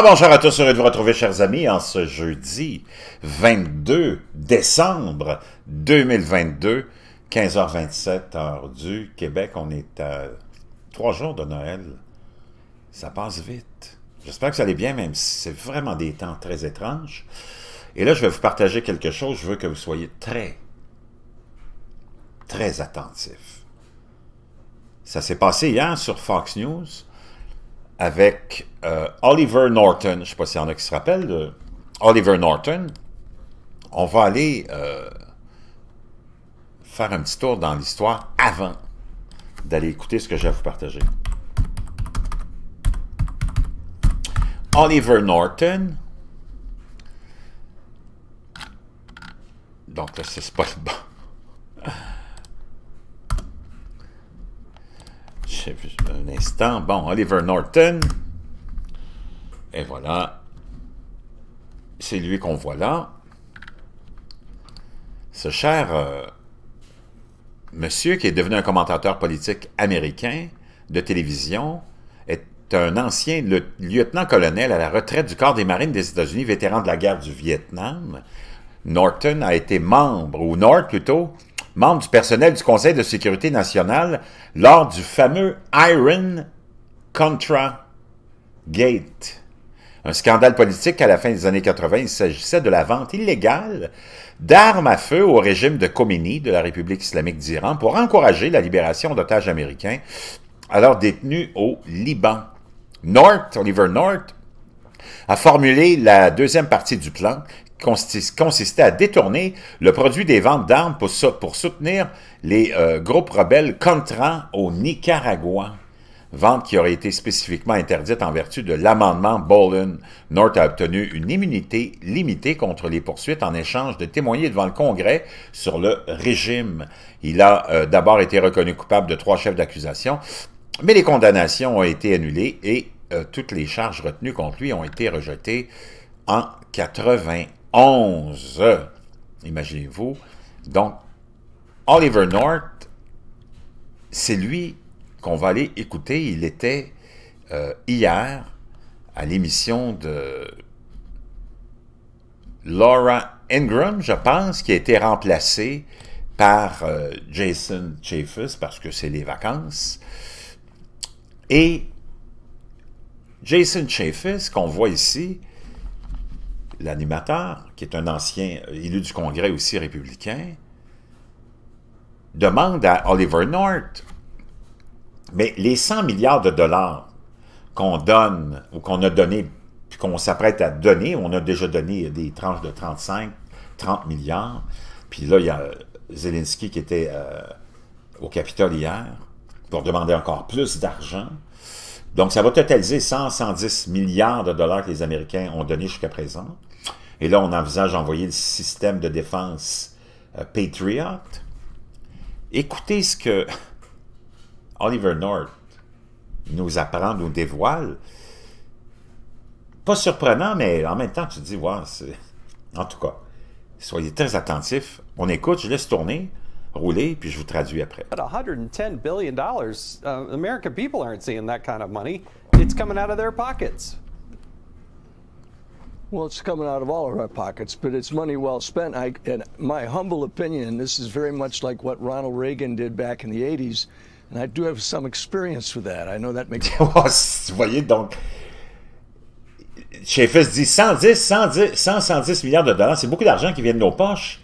bonjour à tous, heureux de vous retrouver chers amis en ce jeudi 22 décembre 2022, 15h27 heure du Québec. On est à trois jours de Noël. Ça passe vite. J'espère que ça allez bien, même si c'est vraiment des temps très étranges. Et là, je vais vous partager quelque chose. Je veux que vous soyez très, très attentifs. Ça s'est passé hier sur Fox News avec euh, Oliver Norton. Je ne sais pas s'il y en a qui se rappellent Oliver Norton. On va aller euh, faire un petit tour dans l'histoire avant d'aller écouter ce que j'ai à vous partager. Oliver Norton. Donc là, c'est pas le un instant. Bon, Oliver Norton. Et voilà. C'est lui qu'on voit là. Ce cher euh, monsieur qui est devenu un commentateur politique américain de télévision est un ancien lieutenant-colonel à la retraite du corps des marines des États-Unis, vétéran de la guerre du Vietnam. Norton a été membre, ou Nord plutôt, membre du personnel du Conseil de sécurité nationale, lors du fameux Iron Contra Gate. Un scandale politique à la fin des années 80, il s'agissait de la vente illégale d'armes à feu au régime de Khomeini de la République islamique d'Iran pour encourager la libération d'otages américains alors détenus au Liban. North, Oliver North, a formulé la deuxième partie du plan consistait à détourner le produit des ventes d'armes pour, soutenir les euh, groupes rebelles contrants au Nicaragua. Vente qui aurait été spécifiquement interdite en vertu de l'amendement Bolin. North a obtenu une immunité limitée contre les poursuites en échange de témoigner devant le Congrès sur le régime. Il a euh, d'abord été reconnu coupable de trois chefs d'accusation, mais les condamnations ont été annulées et euh, toutes les charges retenues contre lui ont été rejetées en 80. 11. Imaginez-vous. Donc, Oliver North, c'est lui qu'on va aller écouter. Il était euh, hier à l'émission de Laura Ingram, je pense, qui a été remplacée par euh, Jason Chaffus parce que c'est les vacances. Et Jason Chaffus qu'on voit ici, l'animateur, qui est un ancien élu du Congrès aussi républicain, demande à Oliver North, mais les 100 milliards de dollars qu'on donne ou qu'on a donné, puis qu'on s'apprête à donner, on a déjà donné des tranches de 35, 30 milliards, puis là, il y a Zelensky qui était euh, au Capitole hier pour demander encore plus d'argent. Donc, ça va totaliser 100, 110 milliards de dollars que les Américains ont donné jusqu'à présent. Et là, on envisage d'envoyer le système de défense euh, Patriot. Écoutez ce que Oliver North nous apprend, nous dévoile. Pas surprenant, mais en même temps, tu te dis, c'est. en tout cas, soyez très attentifs. On écoute, je laisse tourner rouler, puis je vous traduis après. At 110 billion dollars, uh, American people aren't seeing that kind of money. It's coming out of their pockets. Well, it's coming out of all of our pockets, but it's money well spent. I, in my humble opinion, c'est this is very much like what Ronald Reagan did back in the 80s, and I do have some experience with that. I know that makes... Oh, vous voyez, donc, Chef dit 110, 110, 110 milliards de dollars, c'est beaucoup d'argent qui vient de nos poches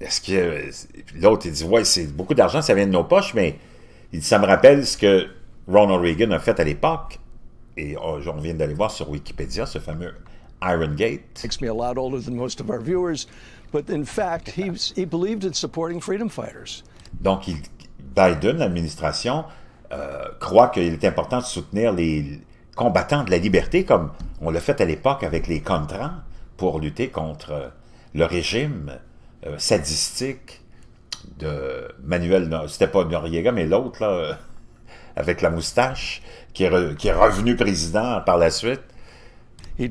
est-ce que. Euh, l'autre, il dit Ouais, c'est beaucoup d'argent, ça vient de nos poches, mais il ça me rappelle ce que Ronald Reagan a fait à l'époque. Et on oh, vient d'aller voir sur Wikipédia ce fameux Iron Gate. Donc, il, Biden, l'administration, euh, croit qu'il est important de soutenir les combattants de la liberté, comme on l'a fait à l'époque avec les Contras, pour lutter contre euh, le régime euh, sadistique de Manuel, c'était pas Noriega, mais l'autre, là, euh, avec la moustache, qui est, revenu président par la suite. Il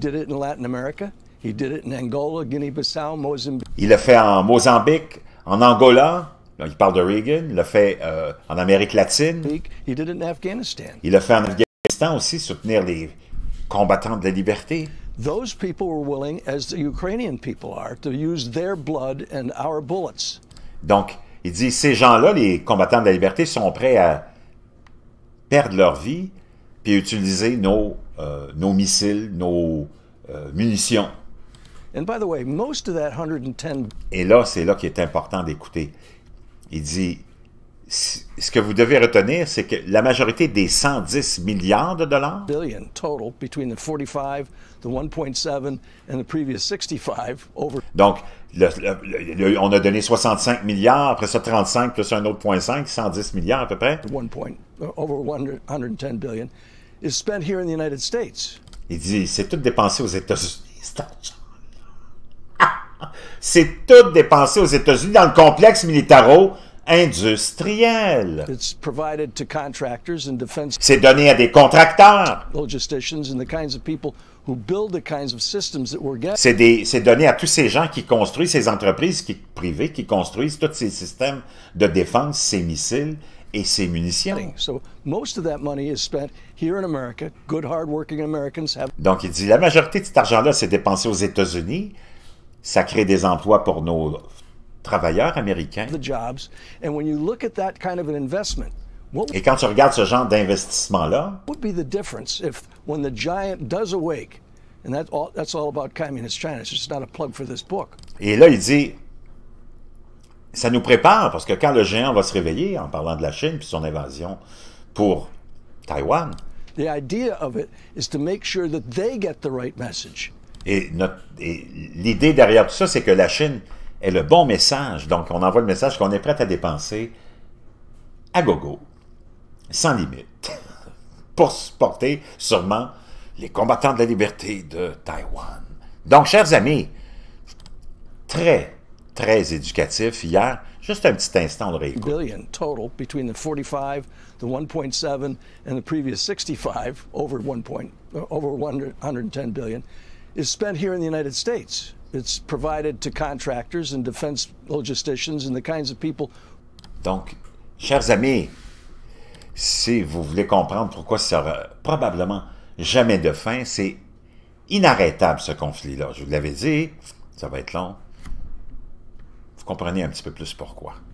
l'a fait en Mozambique, en Angola. il parle de Reagan. Il l'a fait euh, en Amérique latine. Il l'a fait en Afghanistan aussi, soutenir les combattants de la liberté. Donc, il dit, ces gens-là, les combattants de la liberté, sont prêts à perdre leur vie puis utiliser nos, euh, nos missiles, nos euh, munitions. Et là, c'est là qui est important d'écouter. Il dit, ce que vous devez retenir, c'est que la majorité des 110 milliards de dollars Donc, on a donné 65 milliards, après ça 35 plus un autre 0.5, 110 milliards à peu près. Il dit, c'est tout dépensé aux États-Unis. C'est tout dépensé aux États-Unis dans le complexe militaro industriel. C'est donné à des contracteurs. C'est donné à tous ces gens qui construisent, ces entreprises qui, privées qui construisent tous ces systèmes de défense, ces missiles et ces munitions. Donc il dit, la majorité de cet argent-là, c'est dépensé aux États-Unis, ça crée des emplois pour nos travailleurs américains. Et quand tu regardes ce genre d'investissement-là, et là, il dit, ça nous prépare, parce que quand le géant va se réveiller, en parlant de la Chine puis son invasion pour Taïwan, et, et l'idée derrière tout ça, c'est que la Chine est le bon message. Donc, on envoie le message qu'on est prêt à dépenser à gogo, sans limite, pour supporter sûrement les combattants de la liberté de Taïwan. Donc, chers amis, très, très éducatif hier. Juste un petit instant, on réécoute. Billion total between the 45, the 1.7 and the previous 65 over 1 point, over 110 billion is spent here in the United States. Donc, chers amis, si vous voulez comprendre pourquoi ça n'aura probablement jamais de fin, c'est inarrêtable ce conflit-là. Je vous l'avais dit, ça va être long. Vous comprenez un petit peu plus pourquoi.